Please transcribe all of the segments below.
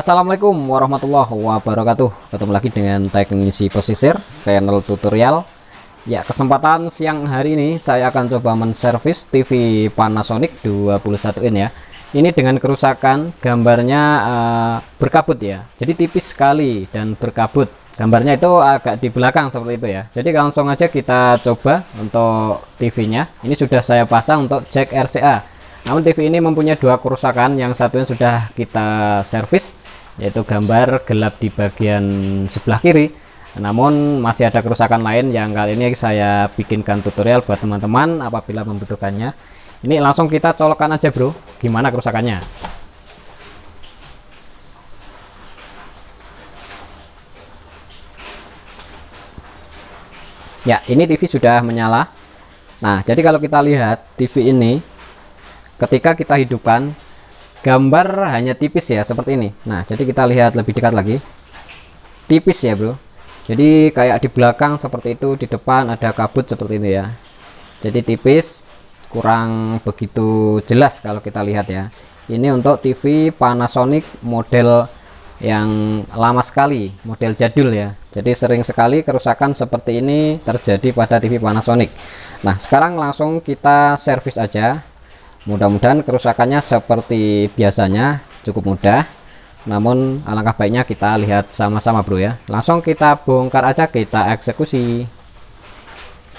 Assalamualaikum warahmatullahi wabarakatuh Ketemu lagi dengan teknisi pesisir channel tutorial Ya kesempatan siang hari ini saya akan coba menservis TV Panasonic 21 in ya Ini dengan kerusakan gambarnya uh, berkabut ya Jadi tipis sekali dan berkabut Gambarnya itu agak di belakang seperti itu ya Jadi langsung aja kita coba untuk TV nya Ini sudah saya pasang untuk jack RCA namun TV ini mempunyai dua kerusakan, yang satunya sudah kita servis, yaitu gambar gelap di bagian sebelah kiri namun masih ada kerusakan lain yang kali ini saya bikinkan tutorial buat teman-teman apabila membutuhkannya ini langsung kita colokan aja bro gimana kerusakannya ya ini TV sudah menyala nah jadi kalau kita lihat TV ini ketika kita hidupkan gambar hanya tipis ya seperti ini nah jadi kita lihat lebih dekat lagi tipis ya bro jadi kayak di belakang seperti itu di depan ada kabut seperti ini ya jadi tipis kurang begitu jelas kalau kita lihat ya ini untuk TV Panasonic model yang lama sekali model jadul ya jadi sering sekali kerusakan seperti ini terjadi pada TV Panasonic nah sekarang langsung kita servis aja mudah-mudahan kerusakannya seperti biasanya cukup mudah namun alangkah baiknya kita lihat sama-sama bro ya langsung kita bongkar aja kita eksekusi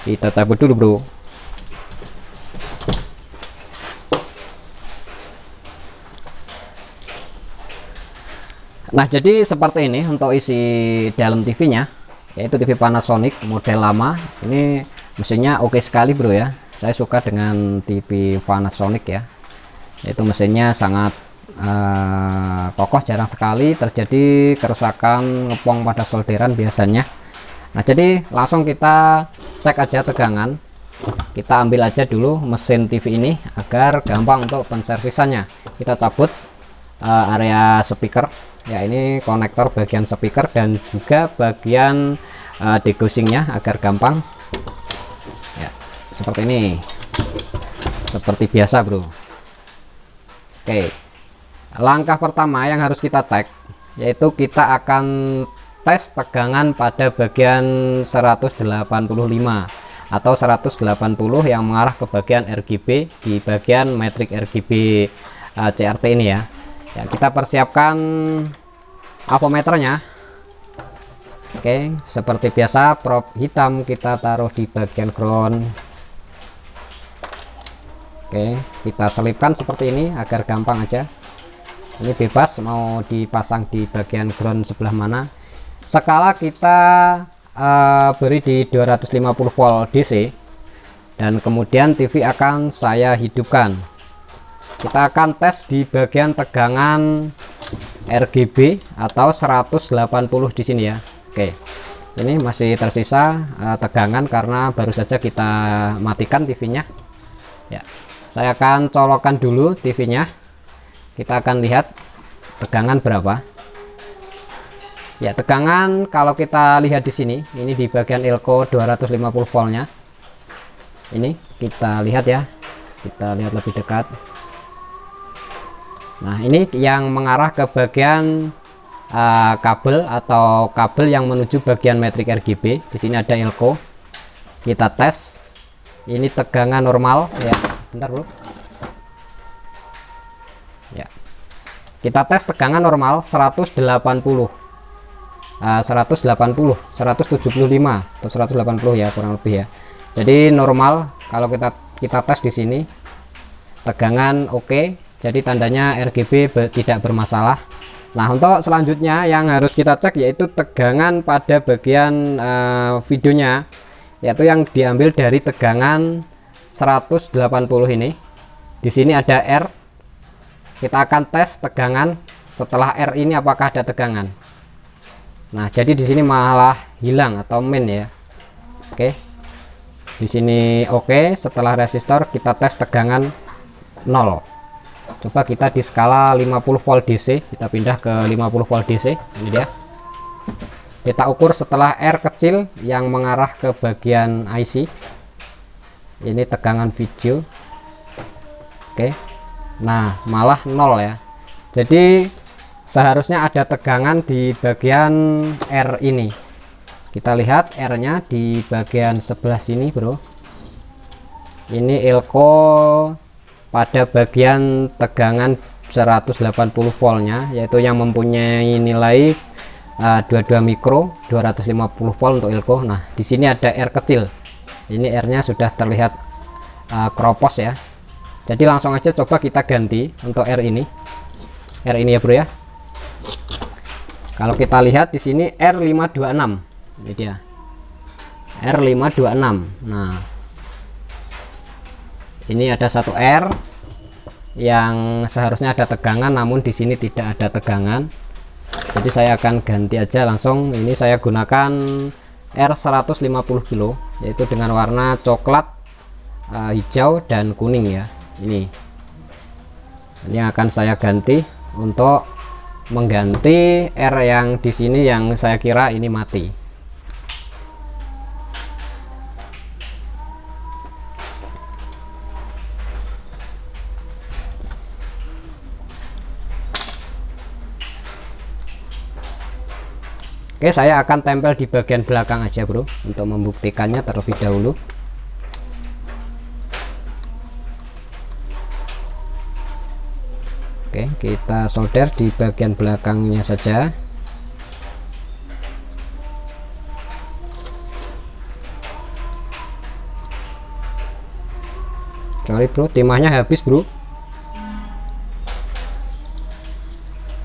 kita cabut dulu bro Nah jadi seperti ini untuk isi dalam TV nya yaitu TV Panasonic model lama ini mesinnya oke okay sekali bro ya saya suka dengan TV Panasonic ya itu mesinnya sangat uh, kokoh jarang sekali terjadi kerusakan ngepong pada solderan biasanya nah jadi langsung kita cek aja tegangan kita ambil aja dulu mesin TV ini agar gampang untuk penservisannya kita cabut uh, area speaker ya ini konektor bagian speaker dan juga bagian uh, eh, degosingnya agar gampang seperti ini seperti biasa bro oke langkah pertama yang harus kita cek yaitu kita akan tes tegangan pada bagian 185 atau 180 yang mengarah ke bagian RGB di bagian metrik RGB eh, CRT ini ya. ya kita persiapkan avometernya Oke seperti biasa prop hitam kita taruh di bagian ground Oke kita selipkan seperti ini agar gampang aja ini bebas mau dipasang di bagian ground sebelah mana skala kita uh, beri di 250 volt DC dan kemudian TV akan saya hidupkan kita akan tes di bagian tegangan RGB atau 180 di sini ya Oke ini masih tersisa uh, tegangan karena baru saja kita matikan TV nya ya saya akan colokan dulu TV-nya kita akan lihat tegangan berapa ya tegangan kalau kita lihat di sini ini di bagian elko 250 voltnya ini kita lihat ya kita lihat lebih dekat nah ini yang mengarah ke bagian uh, kabel atau kabel yang menuju bagian metrik RGB di sini ada elko kita tes ini tegangan normal ya bentar bro ya kita tes tegangan normal 180 uh, 180 175 atau 180 ya kurang lebih ya jadi normal kalau kita kita tes di sini tegangan oke okay. jadi tandanya RGB be tidak bermasalah nah untuk selanjutnya yang harus kita cek yaitu tegangan pada bagian uh, videonya yaitu yang diambil dari tegangan 180 ini di sini ada R kita akan tes tegangan setelah R ini apakah ada tegangan nah jadi di sini malah hilang atau min ya oke di sini oke setelah resistor kita tes tegangan 0 coba kita di skala 50 volt DC kita pindah ke 50 volt DC ini dia kita ukur setelah R kecil yang mengarah ke bagian IC ini tegangan video oke nah malah nol ya jadi seharusnya ada tegangan di bagian R ini kita lihat R nya di bagian sebelah sini bro ini elko pada bagian tegangan 180 voltnya yaitu yang mempunyai nilai uh, eh, 22 mikro 250 volt untuk elko nah di sini ada R kecil ini airnya sudah terlihat uh, eh, kropos ya jadi langsung aja coba kita ganti untuk air ini air ini ya bro ya kalau kita lihat di sini R526 ini dia R526 nah ini ada satu R yang seharusnya ada tegangan namun di sini tidak ada tegangan jadi saya akan ganti aja langsung ini saya gunakan R 150 kilo yaitu dengan warna coklat uh, hijau dan kuning ya ini ini akan saya ganti untuk mengganti R yang di sini yang saya kira ini mati Oke saya akan tempel di bagian belakang aja bro untuk membuktikannya terlebih dahulu Oke kita solder di bagian belakangnya saja sorry bro timahnya habis bro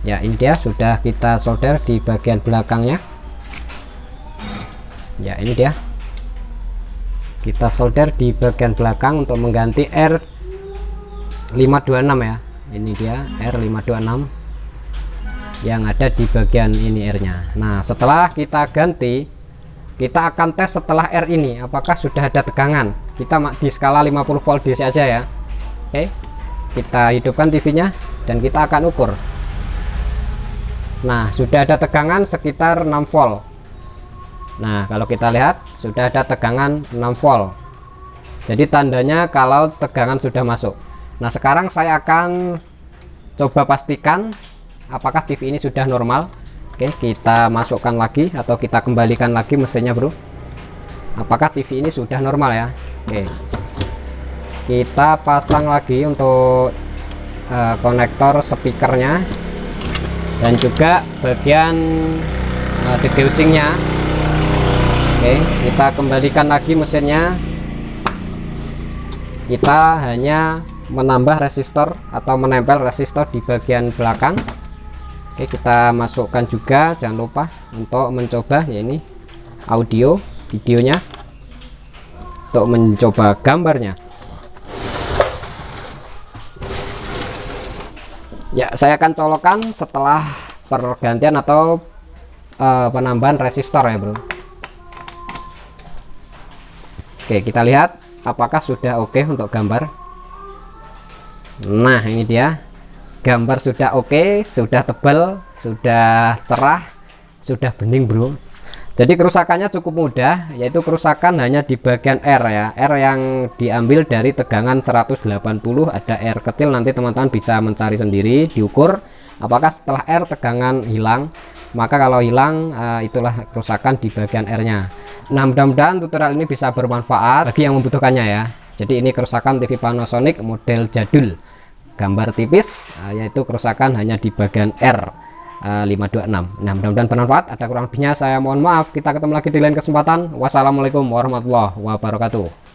ya ini dia sudah kita solder di bagian belakangnya ya ini dia kita solder di bagian belakang untuk mengganti R526 ya ini dia R526 yang ada di bagian ini R nya nah setelah kita ganti kita akan tes setelah R ini apakah sudah ada tegangan kita di skala 50 volt DC aja ya oke kita hidupkan TV nya dan kita akan ukur Nah, sudah ada tegangan sekitar 6 volt. Nah, kalau kita lihat sudah ada tegangan 6 volt. Jadi tandanya kalau tegangan sudah masuk. Nah, sekarang saya akan coba pastikan apakah TV ini sudah normal. Oke, kita masukkan lagi atau kita kembalikan lagi mesinnya, Bro. Apakah TV ini sudah normal ya? Oke. Kita pasang lagi untuk uh, konektor speakernya dan juga bagian uh, eh, degeusingnya oke kita kembalikan lagi mesinnya kita hanya menambah resistor atau menempel resistor di bagian belakang oke kita masukkan juga jangan lupa untuk mencoba ya ini audio videonya untuk mencoba gambarnya ya saya akan colokan setelah pergantian atau uh, penambahan resistor ya bro Oke kita lihat apakah sudah oke okay untuk gambar nah ini dia gambar sudah oke okay, sudah tebal sudah cerah sudah bening bro jadi kerusakannya cukup mudah, yaitu kerusakan hanya di bagian R ya. R yang diambil dari tegangan 180 ada R kecil nanti teman-teman bisa mencari sendiri, diukur apakah setelah R tegangan hilang. Maka kalau hilang eh, itulah kerusakan di bagian R-nya. Nah, mudah-mudahan tutorial ini bisa bermanfaat bagi yang membutuhkannya ya. Jadi ini kerusakan TV Panasonic model jadul. Gambar tipis eh, yaitu kerusakan hanya di bagian R. 526. Eh, nah, mudah-mudahan bermanfaat. Ada kurang lebihnya saya mohon maaf. Kita ketemu lagi di lain kesempatan. Wassalamualaikum warahmatullahi wabarakatuh.